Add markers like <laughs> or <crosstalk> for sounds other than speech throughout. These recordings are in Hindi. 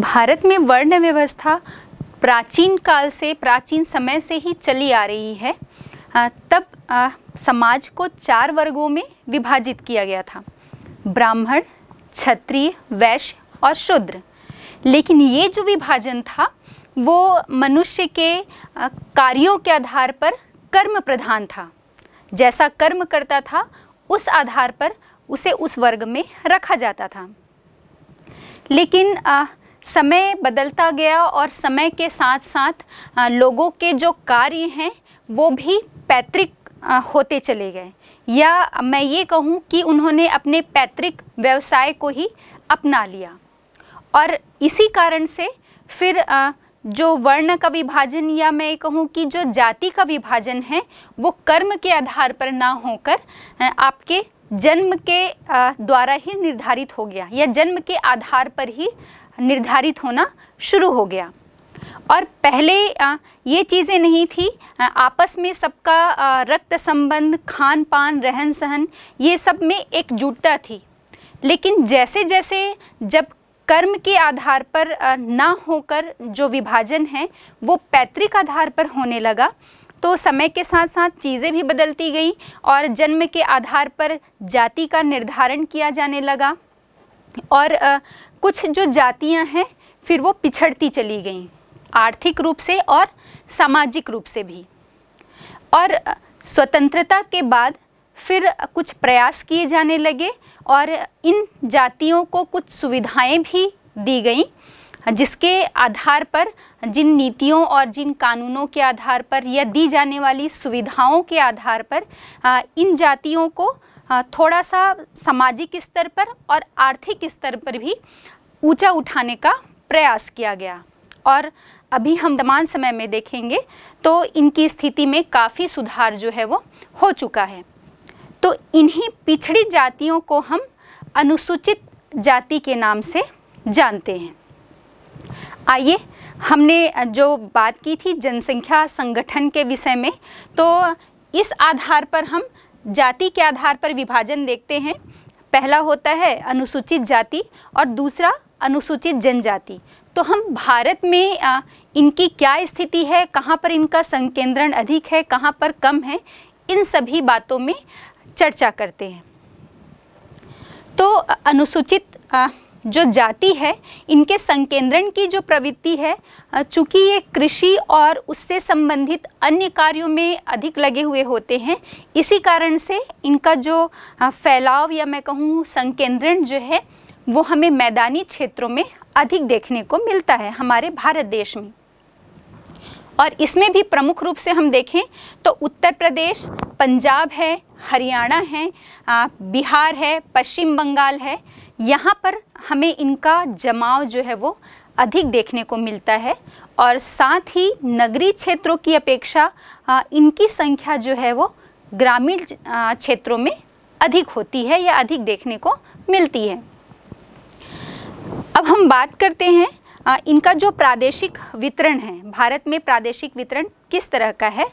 भारत में वर्ण व्यवस्था प्राचीन काल से प्राचीन समय से ही चली आ रही है तब समाज को चार वर्गों में विभाजित किया गया था ब्राह्मण क्षत्रिय वैश्य और शूद्र लेकिन ये जो विभाजन था वो मनुष्य के कार्यों के आधार पर कर्म प्रधान था जैसा कर्म करता था उस आधार पर उसे उस वर्ग में रखा जाता था लेकिन आ, समय बदलता गया और समय के साथ साथ लोगों के जो कार्य हैं वो भी पैतृक होते चले गए या मैं ये कहूँ कि उन्होंने अपने पैतृक व्यवसाय को ही अपना लिया और इसी कारण से फिर जो वर्ण का विभाजन या मैं ये कहूँ कि जो जाति का विभाजन है वो कर्म के आधार पर ना होकर आपके जन्म के द्वारा ही निर्धारित हो गया या जन्म के आधार पर ही निर्धारित होना शुरू हो गया और पहले ये चीज़ें नहीं थी आपस में सबका रक्त संबंध खान पान रहन सहन ये सब में एकजुटता थी लेकिन जैसे जैसे जब कर्म के आधार पर ना होकर जो विभाजन है वो पैतृक आधार पर होने लगा तो समय के साथ साथ चीज़ें भी बदलती गई और जन्म के आधार पर जाति का निर्धारण किया जाने लगा और आ, कुछ जो जातियां हैं फिर वो पिछड़ती चली गईं आर्थिक रूप से और सामाजिक रूप से भी और स्वतंत्रता के बाद फिर कुछ प्रयास किए जाने लगे और इन जातियों को कुछ सुविधाएं भी दी गईं जिसके आधार पर जिन नीतियों और जिन कानूनों के आधार पर या दी जाने वाली सुविधाओं के आधार पर इन जातियों को थोड़ा सा सामाजिक स्तर पर और आर्थिक स्तर पर भी ऊंचा उठाने का प्रयास किया गया और अभी हम वर्तमान समय में देखेंगे तो इनकी स्थिति में काफ़ी सुधार जो है वो हो चुका है तो इन्हीं पिछड़ी जातियों को हम अनुसूचित जाति के नाम से जानते हैं आइए हमने जो बात की थी जनसंख्या संगठन के विषय में तो इस आधार पर हम जाति के आधार पर विभाजन देखते हैं पहला होता है अनुसूचित जाति और दूसरा अनुसूचित जनजाति तो हम भारत में आ, इनकी क्या स्थिति है कहाँ पर इनका संकेंद्रण अधिक है कहाँ पर कम है इन सभी बातों में चर्चा करते हैं तो अनुसूचित आ, जो जाति है इनके संकेंद्रण की जो प्रवृत्ति है चूँकि ये कृषि और उससे संबंधित अन्य कार्यों में अधिक लगे हुए होते हैं इसी कारण से इनका जो फैलाव या मैं कहूँ संकेंद्रण जो है वो हमें मैदानी क्षेत्रों में अधिक देखने को मिलता है हमारे भारत देश में और इसमें भी प्रमुख रूप से हम देखें तो उत्तर प्रदेश पंजाब है हरियाणा है आ, बिहार है पश्चिम बंगाल है यहाँ पर हमें इनका जमाव जो है वो अधिक देखने को मिलता है और साथ ही नगरीय क्षेत्रों की अपेक्षा आ, इनकी संख्या जो है वो ग्रामीण क्षेत्रों में अधिक होती है या अधिक देखने को मिलती है अब हम बात करते हैं इनका जो प्रादेशिक वितरण है भारत में प्रादेशिक वितरण किस तरह का है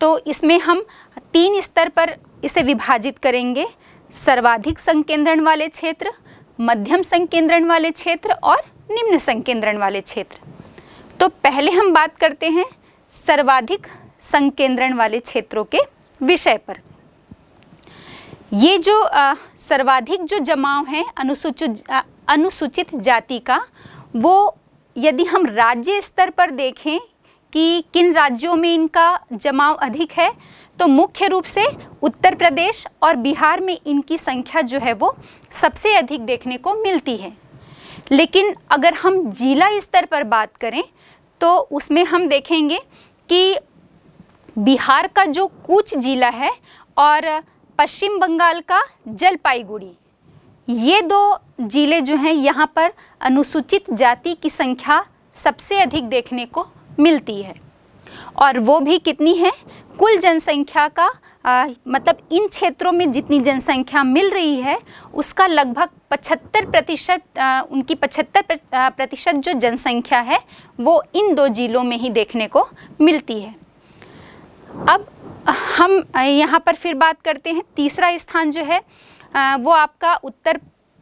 तो इसमें हम तीन स्तर पर इसे विभाजित करेंगे सर्वाधिक संकेंद्रण वाले क्षेत्र मध्यम संकेंद्रण वाले क्षेत्र और निम्न संकेंद्रण वाले क्षेत्र तो पहले हम बात करते हैं सर्वाधिक संकेंद्रण वाले क्षेत्रों के विषय पर ये जो आ, सर्वाधिक जो जमाव है अनुसूचित अनुसूचित जाति का वो यदि हम राज्य स्तर पर देखें कि किन राज्यों में इनका जमाव अधिक है तो मुख्य रूप से उत्तर प्रदेश और बिहार में इनकी संख्या जो है वो सबसे अधिक देखने को मिलती है लेकिन अगर हम जिला स्तर पर बात करें तो उसमें हम देखेंगे कि बिहार का जो कूच जिला है और पश्चिम बंगाल का जलपाईगुड़ी ये दो ज़िले जो हैं यहाँ पर अनुसूचित जाति की संख्या सबसे अधिक देखने को मिलती है और वो भी कितनी है कुल जनसंख्या का आ, मतलब इन क्षेत्रों में जितनी जनसंख्या मिल रही है उसका लगभग 75 प्रतिशत उनकी 75 प्रतिशत जो जनसंख्या है वो इन दो जिलों में ही देखने को मिलती है अब हम यहाँ पर फिर बात करते हैं तीसरा स्थान जो है वो आपका उत्तर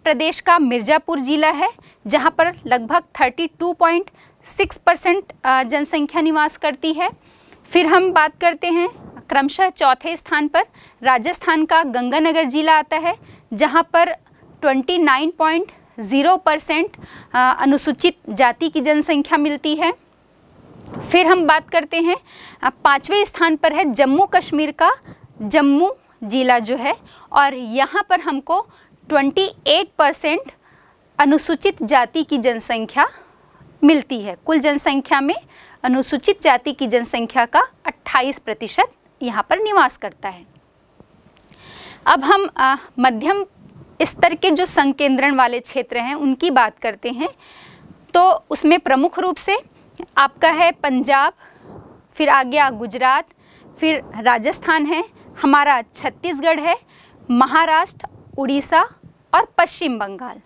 प्रदेश का मिर्ज़ापुर ज़िला है जहाँ पर लगभग 32.6 परसेंट जनसंख्या निवास करती है फिर हम बात करते हैं क्रमशः चौथे स्थान पर राजस्थान का गंगानगर ज़िला आता है जहाँ पर 29.0 परसेंट अनुसूचित जाति की जनसंख्या मिलती है फिर हम बात करते हैं पाँचवें स्थान पर है जम्मू कश्मीर का जम्मू जिला जो है और यहाँ पर हमको 28 परसेंट अनुसूचित जाति की जनसंख्या मिलती है कुल जनसंख्या में अनुसूचित जाति की जनसंख्या का 28 प्रतिशत यहाँ पर निवास करता है अब हम आ, मध्यम स्तर के जो संकेंद्रण वाले क्षेत्र हैं उनकी बात करते हैं तो उसमें प्रमुख रूप से आपका है पंजाब फिर आगे गुजरात फिर राजस्थान है हमारा छत्तीसगढ़ है महाराष्ट्र उड़ीसा और पश्चिम बंगाल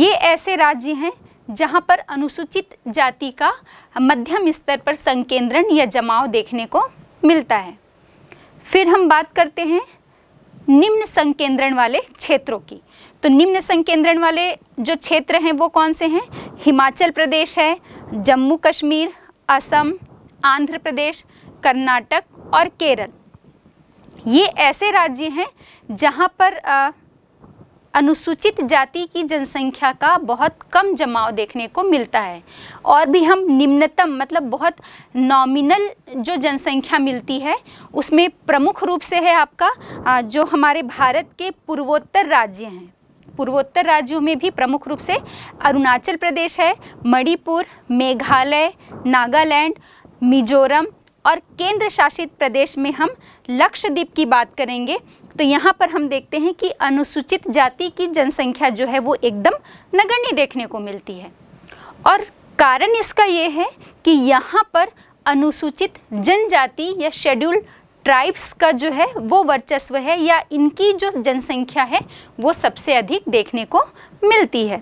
ये ऐसे राज्य हैं जहाँ पर अनुसूचित जाति का मध्यम स्तर पर संकेंद्रण या जमाव देखने को मिलता है फिर हम बात करते हैं निम्न संकेंद्रण वाले क्षेत्रों की तो निम्न संकेंद्रण वाले जो क्षेत्र हैं वो कौन से हैं हिमाचल प्रदेश है जम्मू कश्मीर असम आंध्र प्रदेश कर्नाटक और केरल ये ऐसे राज्य हैं जहाँ पर आ, अनुसूचित जाति की जनसंख्या का बहुत कम जमाव देखने को मिलता है और भी हम निम्नतम मतलब बहुत नॉमिनल जो जनसंख्या मिलती है उसमें प्रमुख रूप से है आपका जो हमारे भारत के पूर्वोत्तर राज्य हैं पूर्वोत्तर राज्यों में भी प्रमुख रूप से अरुणाचल प्रदेश है मणिपुर मेघालय नागालैंड मिजोरम और केंद्र शासित प्रदेश में हम लक्षद्वीप की बात करेंगे तो यहाँ पर हम देखते हैं कि अनुसूचित जाति की जनसंख्या जो है वो एकदम नगण्य देखने को मिलती है और कारण इसका ये है कि यहाँ पर अनुसूचित जनजाति या शेड्यूल ट्राइब्स का जो है वो वर्चस्व है या इनकी जो जनसंख्या है वो सबसे अधिक देखने को मिलती है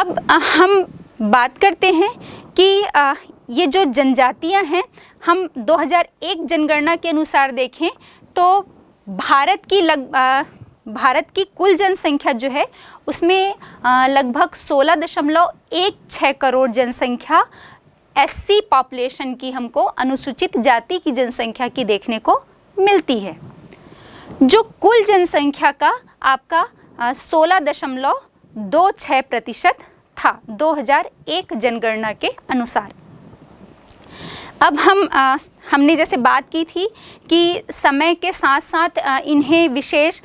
अब हम बात करते हैं कि ये जो जनजातियां हैं हम 2001 जनगणना के अनुसार देखें तो भारत की लग आ, भारत की कुल जनसंख्या जो है उसमें लगभग सोलह दशमलव एक छः करोड़ जनसंख्या एससी पॉपुलेशन की हमको अनुसूचित जाति की जनसंख्या की देखने को मिलती है जो कुल जनसंख्या का आपका सोलह दशमलव दो छः प्रतिशत था 2001 जनगणना के अनुसार अब हम आ, हमने जैसे बात की थी कि समय के साथ साथ आ, इन्हें विशेष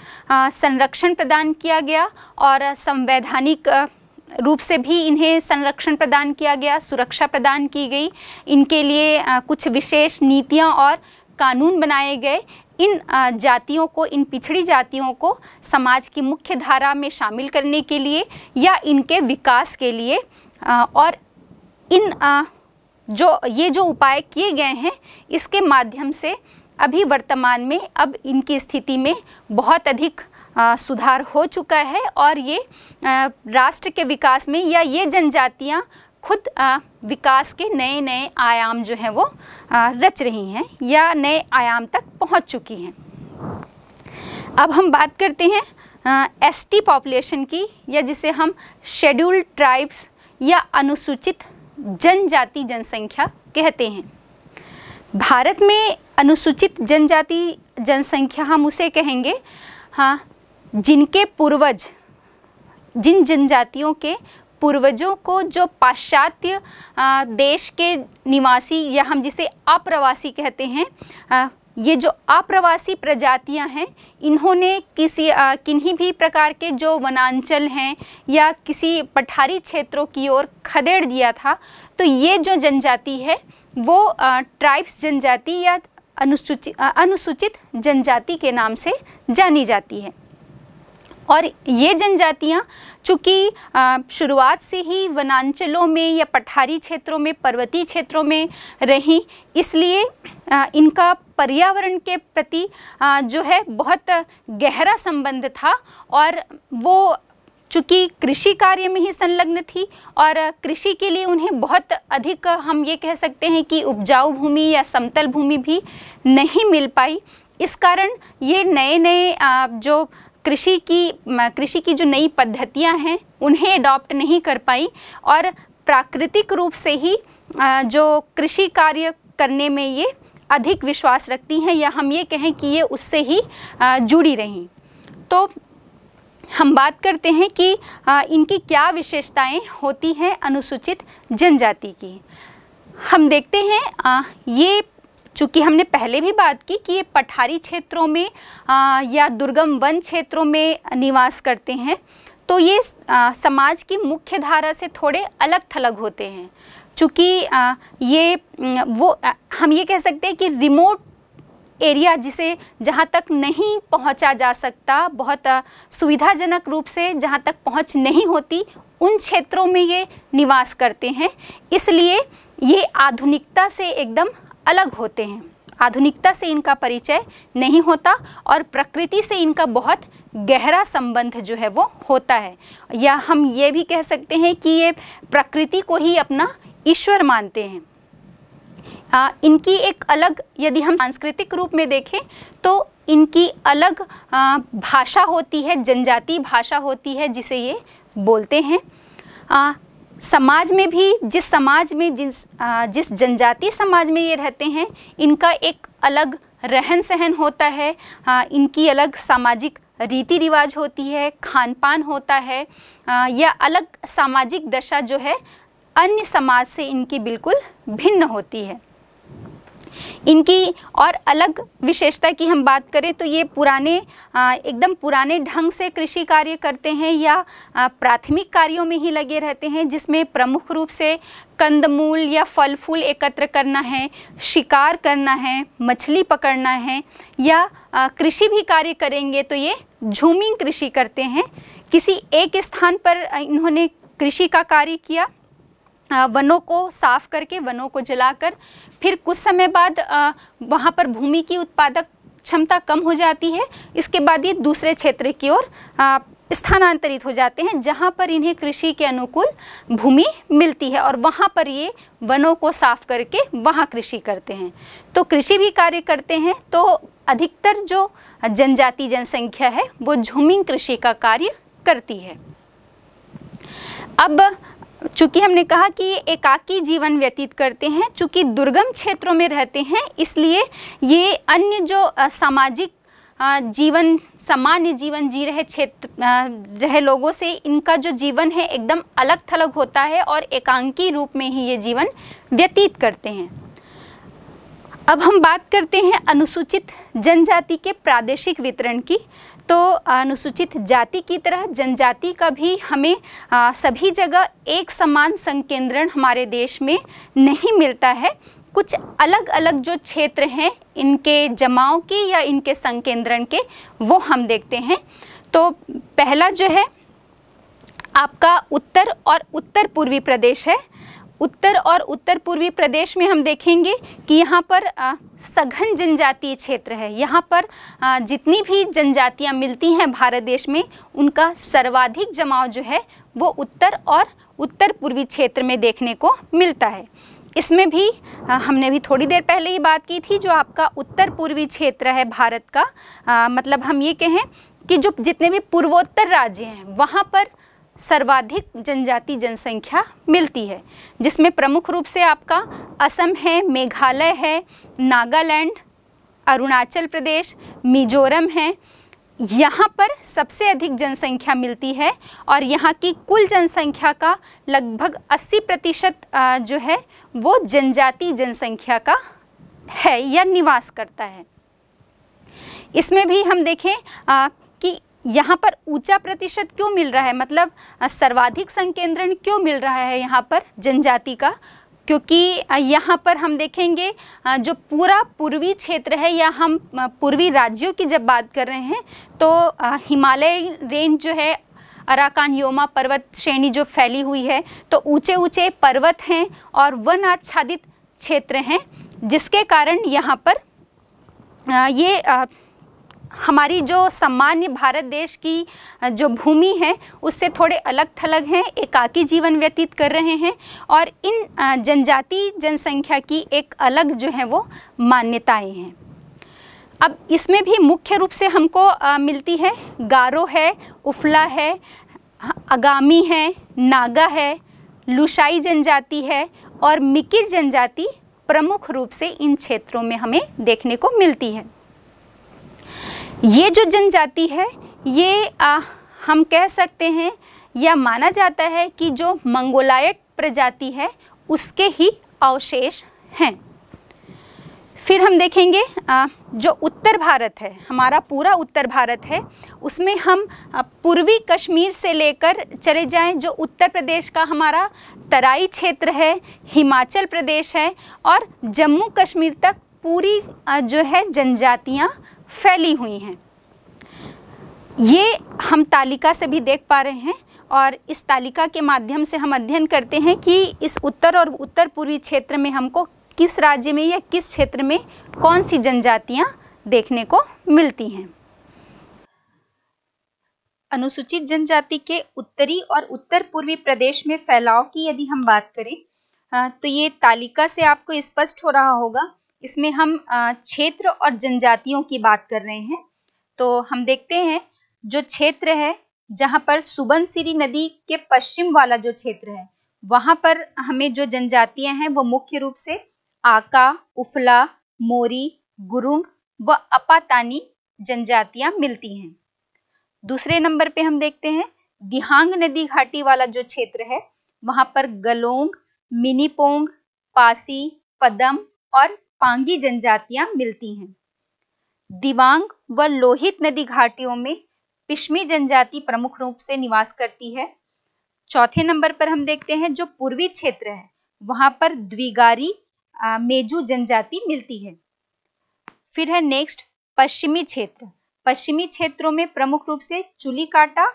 संरक्षण प्रदान किया गया और संवैधानिक रूप से भी इन्हें संरक्षण प्रदान किया गया सुरक्षा प्रदान की गई इनके लिए आ, कुछ विशेष नीतियाँ और कानून बनाए गए इन जातियों को इन पिछड़ी जातियों को समाज की मुख्य धारा में शामिल करने के लिए या इनके विकास के लिए और इन जो ये जो उपाय किए गए हैं इसके माध्यम से अभी वर्तमान में अब इनकी स्थिति में बहुत अधिक आ, सुधार हो चुका है और ये राष्ट्र के विकास में या ये जनजातियाँ खुद आ, विकास के नए नए आयाम जो हैं वो रच रही हैं या नए आयाम तक पहुँच चुकी हैं अब हम बात करते हैं एस टी पॉपुलेशन की या जिसे हम शेड्यूल्ड ट्राइब्स या अनुसूचित जनजाति जनसंख्या कहते हैं भारत में अनुसूचित जनजाति जनसंख्या हम उसे कहेंगे हाँ जिनके पूर्वज जिन जनजातियों के पूर्वजों को जो पाश्चात्य देश के निवासी या हम जिसे अप्रवासी कहते हैं ये जो अप्रवासी प्रजातियां हैं इन्होंने किसी किन्हीं भी प्रकार के जो वनांचल हैं या किसी पठारी क्षेत्रों की ओर खदेड़ दिया था तो ये जो जनजाति है वो ट्राइब्स जनजाति या अनुसूचित अनुसूचित जनजाति के नाम से जानी जाती है और ये जनजातियाँ चूँकि शुरुआत से ही वनांचलों में या पठारी क्षेत्रों में पर्वतीय क्षेत्रों में रहीं इसलिए इनका पर्यावरण के प्रति जो है बहुत गहरा संबंध था और वो चूँकि कृषि कार्य में ही संलग्न थी और कृषि के लिए उन्हें बहुत अधिक हम ये कह सकते हैं कि उपजाऊ भूमि या समतल भूमि भी नहीं मिल पाई इस कारण ये नए नए जो कृषि की कृषि की जो नई पद्धतियाँ हैं उन्हें अडॉप्ट नहीं कर पाई और प्राकृतिक रूप से ही जो कृषि कार्य करने में ये अधिक विश्वास रखती हैं या हम ये कहें कि ये उससे ही जुड़ी रहीं तो हम बात करते हैं कि इनकी क्या विशेषताएं होती हैं अनुसूचित जनजाति की हम देखते हैं ये चूँकि हमने पहले भी बात की कि ये पठारी क्षेत्रों में आ, या दुर्गम वन क्षेत्रों में निवास करते हैं तो ये आ, समाज की मुख्य धारा से थोड़े अलग थलग होते हैं चूँकि ये वो आ, हम ये कह सकते हैं कि रिमोट एरिया जिसे जहाँ तक नहीं पहुँचा जा सकता बहुत सुविधाजनक रूप से जहाँ तक पहुँच नहीं होती उन क्षेत्रों में ये निवास करते हैं इसलिए ये आधुनिकता से एकदम अलग होते हैं आधुनिकता से इनका परिचय नहीं होता और प्रकृति से इनका बहुत गहरा संबंध जो है वो होता है या हम ये भी कह सकते हैं कि ये प्रकृति को ही अपना ईश्वर मानते हैं आ, इनकी एक अलग यदि हम सांस्कृतिक रूप में देखें तो इनकी अलग आ, भाषा होती है जनजाति भाषा होती है जिसे ये बोलते हैं आ, समाज में भी जिस समाज में जिस जिस जनजातीय समाज में ये रहते हैं इनका एक अलग रहन सहन होता है आ, इनकी अलग सामाजिक रीति रिवाज होती है खान पान होता है आ, या अलग सामाजिक दशा जो है अन्य समाज से इनकी बिल्कुल भिन्न होती है इनकी और अलग विशेषता की हम बात करें तो ये पुराने एकदम पुराने ढंग से कृषि कार्य करते हैं या प्राथमिक कार्यों में ही लगे रहते हैं जिसमें प्रमुख रूप से कंदमूल या फल फूल एकत्र करना है शिकार करना है मछली पकड़ना है या कृषि भी कार्य करेंगे तो ये झूमिंग कृषि करते हैं किसी एक स्थान पर इन्होंने कृषि का कार्य किया वनों को साफ करके वनों को जलाकर फिर कुछ समय बाद वहाँ पर भूमि की उत्पादक क्षमता कम हो जाती है इसके बाद ये दूसरे क्षेत्र की ओर स्थानांतरित हो जाते हैं जहाँ पर इन्हें कृषि के अनुकूल भूमि मिलती है और वहाँ पर ये वनों को साफ करके वहाँ कृषि करते हैं तो कृषि भी कार्य करते हैं तो अधिकतर जो जनजाति जनसंख्या है वो झूमिंग कृषि का कार्य करती है अब चूँकि हमने कहा कि ये एकाकी जीवन व्यतीत करते हैं चूंकि दुर्गम क्षेत्रों में रहते हैं इसलिए ये अन्य जो सामाजिक जीवन सामान्य जीवन जी रहे क्षेत्र रहे लोगों से इनका जो जीवन है एकदम अलग थलग होता है और एकांकी रूप में ही ये जीवन व्यतीत करते हैं अब हम बात करते हैं अनुसूचित जनजाति के प्रादेशिक वितरण की तो अनुसूचित जाति की तरह जनजाति का भी हमें आ, सभी जगह एक समान संकेंद्रण हमारे देश में नहीं मिलता है कुछ अलग अलग जो क्षेत्र हैं इनके जमाओं के या इनके संकेंद्रण के वो हम देखते हैं तो पहला जो है आपका उत्तर और उत्तर पूर्वी प्रदेश है उत्तर और उत्तर पूर्वी प्रदेश में हम देखेंगे कि यहाँ पर आ, सघन जनजातीय क्षेत्र है यहाँ पर आ, जितनी भी जनजातियाँ मिलती हैं भारत देश में उनका सर्वाधिक जमाव जो है वो उत्तर और उत्तर पूर्वी क्षेत्र में देखने को मिलता है इसमें भी आ, हमने भी थोड़ी देर पहले ही बात की थी जो आपका उत्तर पूर्वी क्षेत्र है भारत का आ, मतलब हम ये कहें कि जो जितने भी पूर्वोत्तर राज्य हैं वहाँ पर सर्वाधिक जनजाति जनसंख्या मिलती है जिसमें प्रमुख रूप से आपका असम है मेघालय है नागालैंड अरुणाचल प्रदेश मिजोरम है यहाँ पर सबसे अधिक जनसंख्या मिलती है और यहाँ की कुल जनसंख्या का लगभग 80 प्रतिशत जो है वो जनजाति जनसंख्या का है या निवास करता है इसमें भी हम देखें यहाँ पर ऊंचा प्रतिशत क्यों मिल रहा है मतलब सर्वाधिक संकेंद्रण क्यों मिल रहा है यहाँ पर जनजाति का क्योंकि यहाँ पर हम देखेंगे जो पूरा पूर्वी क्षेत्र है या हम पूर्वी राज्यों की जब बात कर रहे हैं तो हिमालय रेंज जो है अराकान योमा पर्वत श्रेणी जो फैली हुई है तो ऊंचे ऊंचे पर्वत हैं और वन आच्छादित क्षेत्र हैं जिसके कारण यहाँ पर ये हमारी जो सामान्य भारत देश की जो भूमि है उससे थोड़े अलग थलग हैं एकाकी जीवन व्यतीत कर रहे हैं और इन जनजाति जनसंख्या की एक अलग जो है वो मान्यताएं हैं अब इसमें भी मुख्य रूप से हमको मिलती है गारो है उफला है अगामी है नागा है लुशाई जनजाति है और मिकिर जनजाति प्रमुख रूप से इन क्षेत्रों में हमें देखने को मिलती है ये जो जनजाति है ये आ, हम कह सकते हैं या माना जाता है कि जो मंगोलायट प्रजाति है उसके ही अवशेष हैं फिर हम देखेंगे जो उत्तर भारत है हमारा पूरा उत्तर भारत है उसमें हम पूर्वी कश्मीर से लेकर चले जाएं जो उत्तर प्रदेश का हमारा तराई क्षेत्र है हिमाचल प्रदेश है और जम्मू कश्मीर तक पूरी जो है जनजातियां फैली हुई हैं ये हम तालिका से भी देख पा रहे हैं और इस तालिका के माध्यम से हम अध्ययन करते हैं कि इस उत्तर और उत्तर पूर्वी क्षेत्र में हमको किस राज्य में या किस क्षेत्र में कौन सी जनजातियाँ देखने को मिलती हैं अनुसूचित जनजाति के उत्तरी और उत्तर पूर्वी प्रदेश में फैलाव की यदि हम बात करें तो ये तालिका से आपको स्पष्ट हो रहा होगा इसमें हम क्षेत्र और जनजातियों की बात कर रहे हैं तो हम देखते हैं जो क्षेत्र है जहाँ पर सुबनसिरी नदी के पश्चिम वाला जो क्षेत्र है वहां पर हमें जो जनजातियां हैं वो मुख्य रूप से आका उफला मोरी गुरुंग व अपातानी जनजातियां मिलती हैं दूसरे नंबर पे हम देखते हैं दिहांग नदी घाटी वाला जो क्षेत्र है वहां पर गलोंग मिनीपोंग पासी पदम और पांगी जनजातियां मिलती हैं दिवांग व लोहित नदी घाटियों में पिश्मी जनजाति प्रमुख रूप से निवास करती है चौथे नंबर पर हम देखते हैं जो पूर्वी क्षेत्र है वहां पर द्विगारी मेजू जनजाति मिलती है फिर है नेक्स्ट पश्चिमी क्षेत्र पश्चिमी क्षेत्रों में प्रमुख रूप से चुली काटा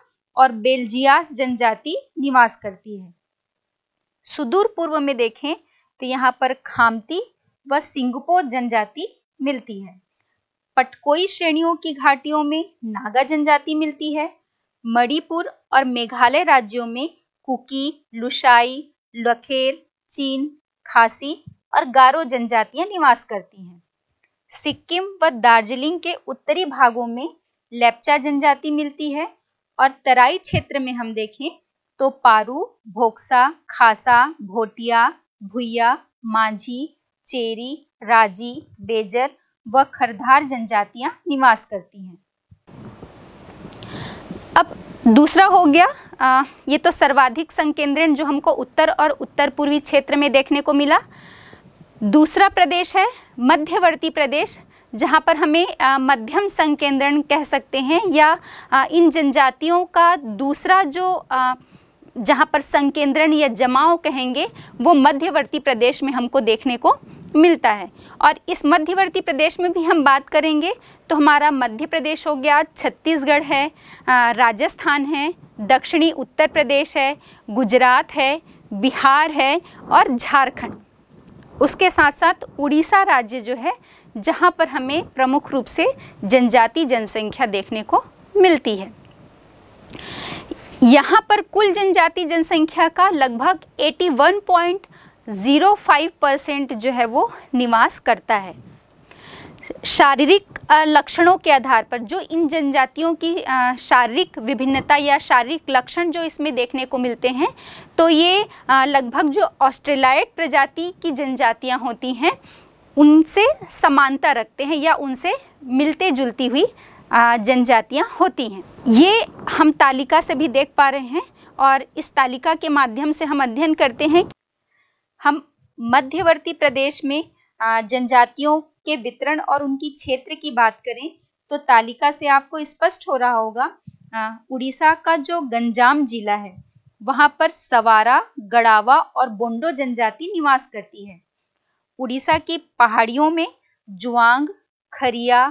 और बेल्जियास जनजाति निवास करती है सुदूर पूर्व में देखें तो यहाँ पर खामती व सिंगपो जनजाति मिलती है पटकोई श्रेणियों की घाटियों में नागा जनजाति मिलती है मणिपुर और मेघालय राज्यों में कुकी लुशाई लखेर चीन खासी और गारो जनजातियां निवास करती हैं सिक्किम व दार्जिलिंग के उत्तरी भागों में लेप्चा जनजाति मिलती है और तराई क्षेत्र में हम देखें तो पारू भोक्सा खासा भोटिया भुइया मांझी चेरी राजी बेजर व खरधार जनजातियां निवास करती हैं अब दूसरा हो गया आ, ये तो सर्वाधिक संकेंद्रण जो हमको उत्तर और उत्तर पूर्वी क्षेत्र में देखने को मिला दूसरा प्रदेश है मध्यवर्ती प्रदेश जहाँ पर हमें आ, मध्यम संकेंद्रण कह सकते हैं या आ, इन जनजातियों का दूसरा जो आ, जहाँ पर संकेंद्रण या जमाव कहेंगे वो मध्यवर्ती प्रदेश में हमको देखने को मिलता है और इस मध्यवर्ती प्रदेश में भी हम बात करेंगे तो हमारा मध्य प्रदेश हो गया छत्तीसगढ़ है राजस्थान है दक्षिणी उत्तर प्रदेश है गुजरात है बिहार है और झारखंड उसके साथ साथ उड़ीसा राज्य जो है जहाँ पर हमें प्रमुख रूप से जनजाति जनसंख्या देखने को मिलती है यहाँ पर कुल जनजाति जनसंख्या का लगभग 81.05 परसेंट जो है वो निवास करता है शारीरिक लक्षणों के आधार पर जो इन जनजातियों की शारीरिक विभिन्नता या शारीरिक लक्षण जो इसमें देखने को मिलते हैं तो ये लगभग जो ऑस्ट्रेलाइट प्रजाति की जनजातियाँ होती हैं उनसे समानता रखते हैं या उनसे मिलते जुलती हुई जनजातियाँ होती हैं ये हम तालिका से भी देख पा रहे हैं और इस तालिका के माध्यम से हम अध्ययन करते हैं हम मध्यवर्ती प्रदेश में जनजातियों के वितरण और उनकी क्षेत्र की बात करें तो तालिका से आपको स्पष्ट हो रहा होगा उड़ीसा का जो गंजाम जिला है वहां पर सवारा गड़ावा और बोंडो जनजाति निवास करती है उड़ीसा की पहाड़ियों में जुआंग खरिया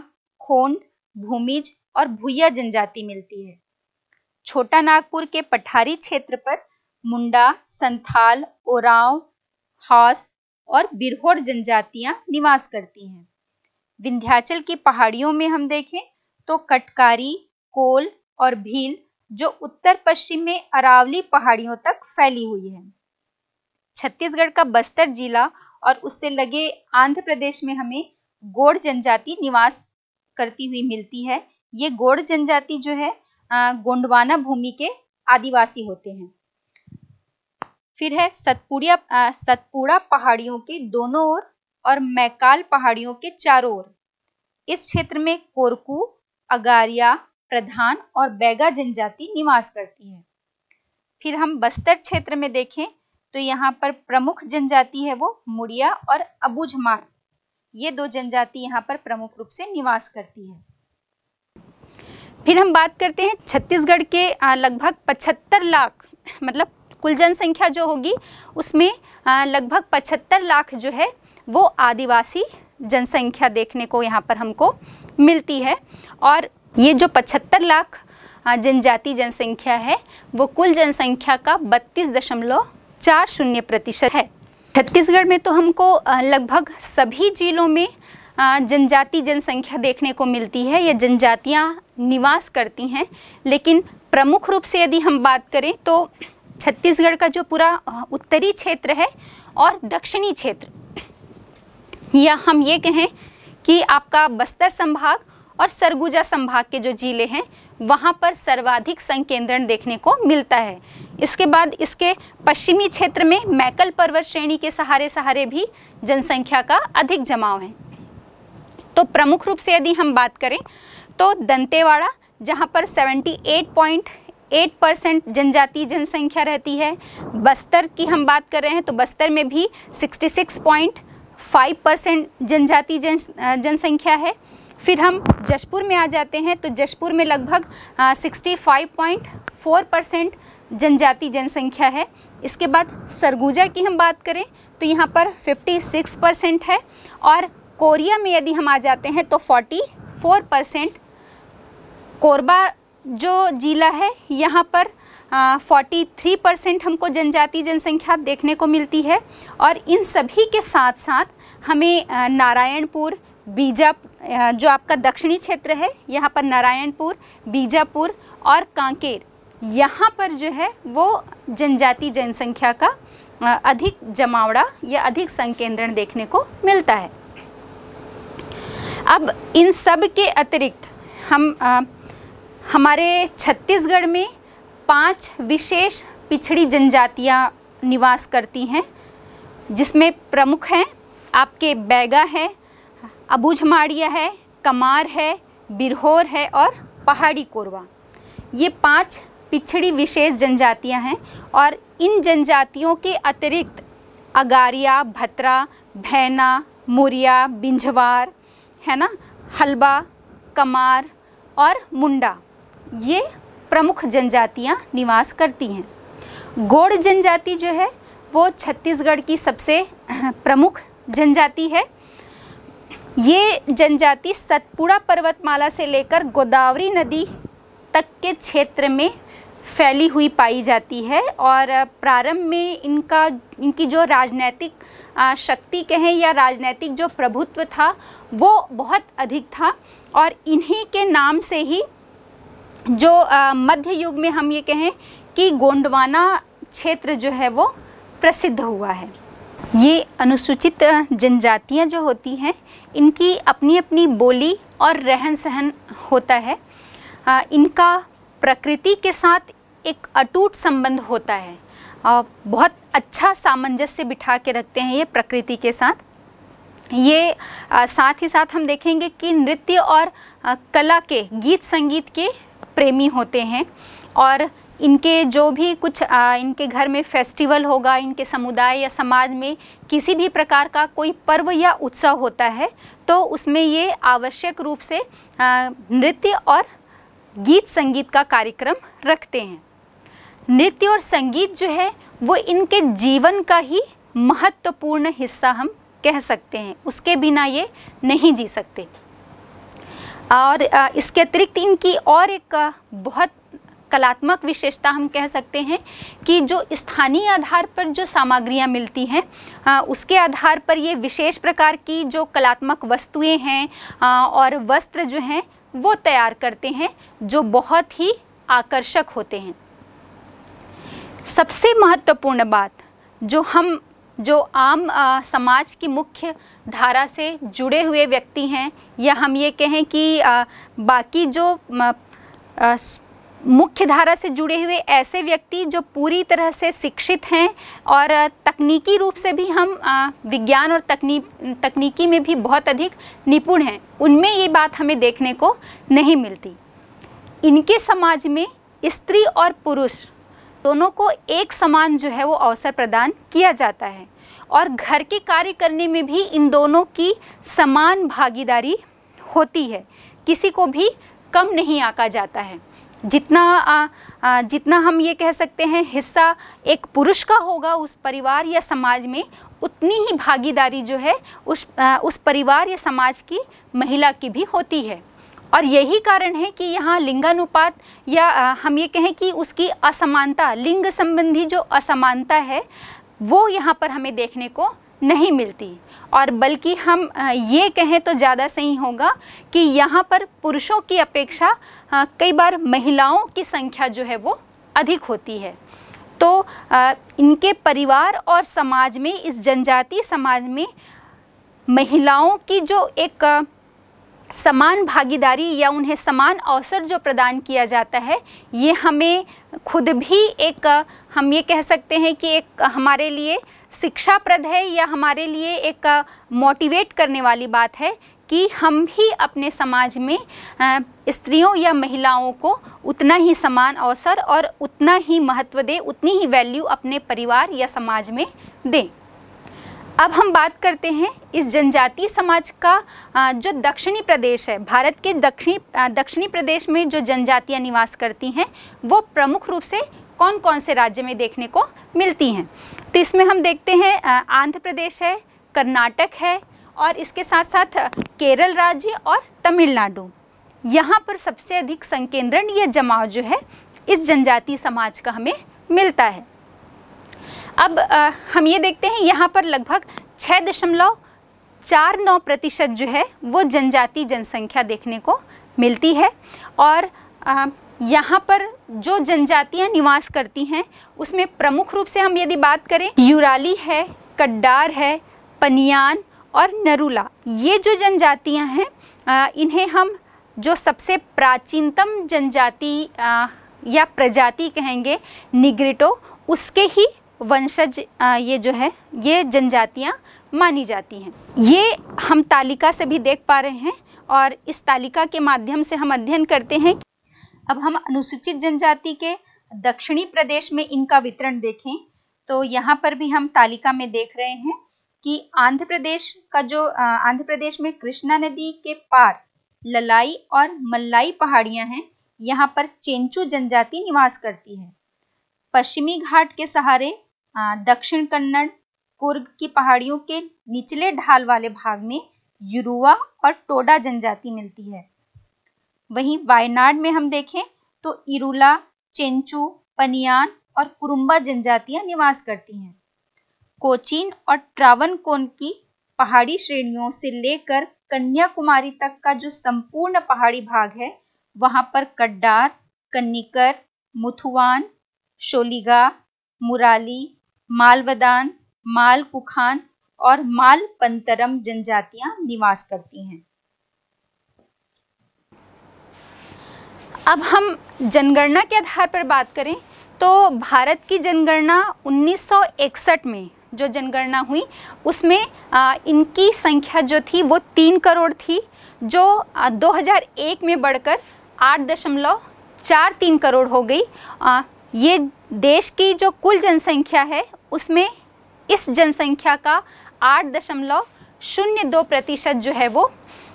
खोंड भूमिज और भूया जनजाति मिलती है छोटा नागपुर के पठारी क्षेत्र पर मुंडा संथाल ओराव हौस और बिरहोर जनजातियां निवास करती हैं विंध्याचल की पहाड़ियों में हम देखें तो कटकारी कोल और भील जो उत्तर पश्चिम में अरावली पहाड़ियों तक फैली हुई है छत्तीसगढ़ का बस्तर जिला और उससे लगे आंध्र प्रदेश में हमें गोड़ जनजाति निवास करती हुई मिलती है ये गोड़ जनजाति जो है गोंडवाना भूमि के आदिवासी होते हैं फिर है सतपुड़िया सतपुड़ा पहाड़ियों के दोनों ओर और, मैकाल पहाड़ियों के चारों ओर इस क्षेत्र में कोरकू अगारिया प्रधान और बैगा जनजाति निवास करती है फिर हम बस्तर क्षेत्र में देखें तो यहाँ पर प्रमुख जनजाति है वो मुड़िया और अबुझमार ये दो जनजाति यहाँ पर प्रमुख रूप से निवास करती है फिर हम बात करते हैं छत्तीसगढ़ के लगभग पचहत्तर लाख मतलब कुल जनसंख्या जो होगी उसमें लगभग पचहत्तर लाख जो है वो आदिवासी जनसंख्या देखने को यहाँ पर हमको मिलती है और ये जो पचहत्तर लाख जनजाति जनसंख्या है वो कुल जनसंख्या का बत्तीस दशमलव चार शून्य प्रतिशत है छत्तीसगढ़ में तो हमको लगभग सभी जिलों में जनजाति जनसंख्या देखने को मिलती है या जनजातियाँ निवास करती हैं लेकिन प्रमुख रूप से यदि हम बात करें तो छत्तीसगढ़ का जो पूरा उत्तरी क्षेत्र है और दक्षिणी क्षेत्र या हम ये कहें कि आपका बस्तर संभाग और सरगुजा संभाग के जो जिले हैं वहाँ पर सर्वाधिक संकेंद्रण देखने को मिलता है इसके बाद इसके पश्चिमी क्षेत्र में मैकल पर्वत श्रेणी के सहारे सहारे भी जनसंख्या का अधिक जमाव है तो प्रमुख रूप से यदि हम बात करें तो दंतेवाड़ा जहाँ पर 78.8 परसेंट जनजातीय जनसंख्या रहती है बस्तर की हम बात कर रहे हैं तो बस्तर में भी 66.5 परसेंट जनजातीय जन जनसंख्या है फिर हम जशपुर में आ जाते हैं तो जशपुर में लगभग sixty five point four percent जनजाति जनसंख्या है इसके बाद सरगुजा की हम बात करें तो यहाँ पर फिफ्टी सिक्स परसेंट है और कोरिया में यदि हम आ जाते हैं तो फोर्टी फोर परसेंट कोरबा जो ज़िला है यहाँ पर फोर्टी थ्री परसेंट हमको जनजाति जनसंख्या देखने को मिलती है और इन सभी के साथ साथ हमें नारायणपुर बीजा जो आपका दक्षिणी क्षेत्र है यहाँ पर नारायणपुर बीजापुर और कांकेर यहाँ पर जो है वो जनजाति जनसंख्या का अधिक जमावड़ा या अधिक संकेंद्रण देखने को मिलता है अब इन सब के अतिरिक्त हम आ, हमारे छत्तीसगढ़ में पांच विशेष पिछड़ी जनजातियाँ निवास करती हैं जिसमें प्रमुख हैं आपके बैगा हैं अबूझमाड़िया है कमार है बिरहोर है और पहाड़ी कोरवा ये पांच पिछड़ी विशेष जनजातियां हैं और इन जनजातियों के अतिरिक्त अगारिया भत्रा भैना मुरिया बिंझवार है ना हलबा कमार और मुंडा ये प्रमुख जनजातियां निवास करती हैं गोड़ जनजाति जो है वो छत्तीसगढ़ की सबसे <laughs> प्रमुख जनजाति है ये जनजाति सतपुड़ा पर्वतमाला से लेकर गोदावरी नदी तक के क्षेत्र में फैली हुई पाई जाती है और प्रारंभ में इनका इनकी जो राजनैतिक शक्ति कहें या राजनैतिक जो प्रभुत्व था वो बहुत अधिक था और इन्हीं के नाम से ही जो मध्य युग में हम ये कहें कि गोंडवाना क्षेत्र जो है वो प्रसिद्ध हुआ है ये अनुसूचित जनजातियाँ जो होती हैं इनकी अपनी अपनी बोली और रहन सहन होता है आ, इनका प्रकृति के साथ एक अटूट संबंध होता है बहुत अच्छा सामंजस्य बिठा के रखते हैं ये प्रकृति के साथ ये आ, साथ ही साथ हम देखेंगे कि नृत्य और आ, कला के गीत संगीत के प्रेमी होते हैं और इनके जो भी कुछ आ, इनके घर में फेस्टिवल होगा इनके समुदाय या समाज में किसी भी प्रकार का कोई पर्व या उत्सव होता है तो उसमें ये आवश्यक रूप से नृत्य और गीत संगीत का कार्यक्रम रखते हैं नृत्य और संगीत जो है वो इनके जीवन का ही महत्वपूर्ण हिस्सा हम कह सकते हैं उसके बिना ये नहीं जी सकते और इसके अतिरिक्त इनकी और एक बहुत कलात्मक विशेषता हम कह सकते हैं कि जो स्थानीय आधार पर जो सामग्रियाँ मिलती हैं उसके आधार पर ये विशेष प्रकार की जो कलात्मक वस्तुएं हैं और वस्त्र जो हैं वो तैयार करते हैं जो बहुत ही आकर्षक होते हैं सबसे महत्वपूर्ण बात जो हम जो आम आ, समाज की मुख्य धारा से जुड़े हुए व्यक्ति हैं या हम ये कहें कि आ, बाकी जो आ, मुख्य धारा से जुड़े हुए ऐसे व्यक्ति जो पूरी तरह से शिक्षित हैं और तकनीकी रूप से भी हम विज्ञान और तकनीक तकनीकी में भी बहुत अधिक निपुण हैं उनमें ये बात हमें देखने को नहीं मिलती इनके समाज में स्त्री और पुरुष दोनों को एक समान जो है वो अवसर प्रदान किया जाता है और घर के कार्य करने में भी इन दोनों की समान भागीदारी होती है किसी को भी कम नहीं आका जाता है जितना आ, आ, जितना हम ये कह सकते हैं हिस्सा एक पुरुष का होगा उस परिवार या समाज में उतनी ही भागीदारी जो है उस आ, उस परिवार या समाज की महिला की भी होती है और यही कारण है कि यहाँ लिंगानुपात या आ, हम ये कहें कि उसकी असमानता लिंग संबंधी जो असमानता है वो यहाँ पर हमें देखने को नहीं मिलती और बल्कि हम ये कहें तो ज़्यादा सही होगा कि यहाँ पर पुरुषों की अपेक्षा कई बार महिलाओं की संख्या जो है वो अधिक होती है तो इनके परिवार और समाज में इस जनजातीय समाज में महिलाओं की जो एक समान भागीदारी या उन्हें समान अवसर जो प्रदान किया जाता है ये हमें खुद भी एक हम ये कह सकते हैं कि एक हमारे लिए शिक्षाप्रद है या हमारे लिए एक मोटिवेट करने वाली बात है कि हम भी अपने समाज में स्त्रियों या महिलाओं को उतना ही समान अवसर और उतना ही महत्व दें उतनी ही वैल्यू अपने परिवार या समाज में दें अब हम बात करते हैं इस जनजातीय समाज का जो दक्षिणी प्रदेश है भारत के दक्षिणी दक्षिणी प्रदेश में जो जनजातियाँ निवास करती हैं वो प्रमुख रूप से कौन कौन से राज्य में देखने को मिलती हैं तो इसमें हम देखते हैं आंध्र प्रदेश है कर्नाटक है और इसके साथ साथ केरल राज्य और तमिलनाडु यहाँ पर सबसे अधिक संकेंद्रण ये जमाव जो है इस जनजातीय समाज का हमें मिलता है अब आ, हम ये देखते हैं यहाँ पर लगभग छः दशमलव चार नौ प्रतिशत जो है वो जनजाति जनसंख्या देखने को मिलती है और आ, यहाँ पर जो जनजातियाँ निवास करती हैं उसमें प्रमुख रूप से हम यदि बात करें यूराली है कड्डार है पनियान और नरूला ये जो जनजातियाँ हैं इन्हें हम जो सबसे प्राचीनतम जनजाति या प्रजाति कहेंगे निग्रिटो उसके ही वंशज ये जो है ये जनजातियाँ मानी जाती हैं ये हम तालिका से भी देख पा रहे हैं और इस तालिका के माध्यम से हम अध्ययन करते हैं अब हम अनुसूचित जनजाति के दक्षिणी प्रदेश में इनका वितरण देखें तो यहाँ पर भी हम तालिका में देख रहे हैं कि आंध्र प्रदेश का जो आंध्र प्रदेश में कृष्णा नदी के पार ललाई और मल्लाई पहाड़ियां हैं यहाँ पर चेंचू जनजाति निवास करती है पश्चिमी घाट के सहारे दक्षिण कन्नड़ कुर्ग की पहाड़ियों के निचले ढाल वाले भाग में युरुआ और टोडा जनजाति मिलती है वहीं वायनाड में हम देखें तो इरुला चेंचू पनियान और कुरुम्बा जनजातियां निवास करती हैं कोचीन और कोन की पहाड़ी श्रेणियों से लेकर कन्याकुमारी तक का जो संपूर्ण पहाड़ी भाग है वहां पर कड्डार कन्निकर मुथुआन शोलिगा मुराली मालवदान मालकुखान और मालपंतरम जनजातियां निवास करती हैं अब हम जनगणना के आधार पर बात करें तो भारत की जनगणना 1961 में जो जनगणना हुई उसमें आ, इनकी संख्या जो थी वो तीन करोड़ थी जो आ, 2001 में बढ़कर आठ दशमलव चार तीन करोड़ हो गई आ, ये देश की जो कुल जनसंख्या है उसमें इस जनसंख्या का आठ दशमलव शून्य दो प्रतिशत जो है वो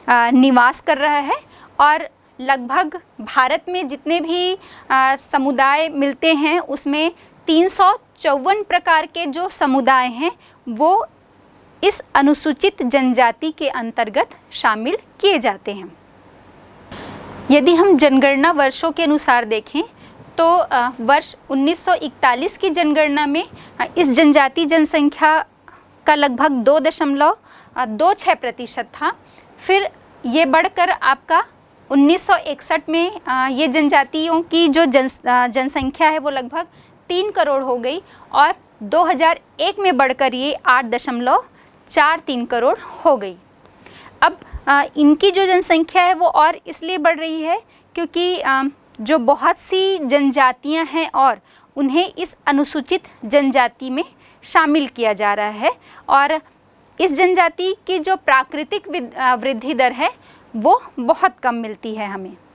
आ, निवास कर रहा है और लगभग भारत में जितने भी समुदाय मिलते हैं उसमें तीन प्रकार के जो समुदाय हैं वो इस अनुसूचित जनजाति के अंतर्गत शामिल किए जाते हैं यदि हम जनगणना वर्षों के अनुसार देखें तो वर्ष 1941 की जनगणना में इस जनजाति जनसंख्या का लगभग दो दशमलव दो छः प्रतिशत था फिर ये बढ़कर आपका 1961 में ये जनजातियों की जो जन जनसंख्या है वो लगभग तीन करोड़ हो गई और 2001 में बढ़कर ये आठ दशमलव चार तीन करोड़ हो गई अब इनकी जो जनसंख्या है वो और इसलिए बढ़ रही है क्योंकि जो बहुत सी जनजातियां हैं और उन्हें इस अनुसूचित जनजाति में शामिल किया जा रहा है और इस जनजाति की जो प्राकृतिक वृद्धि दर है वो बहुत कम मिलती है हमें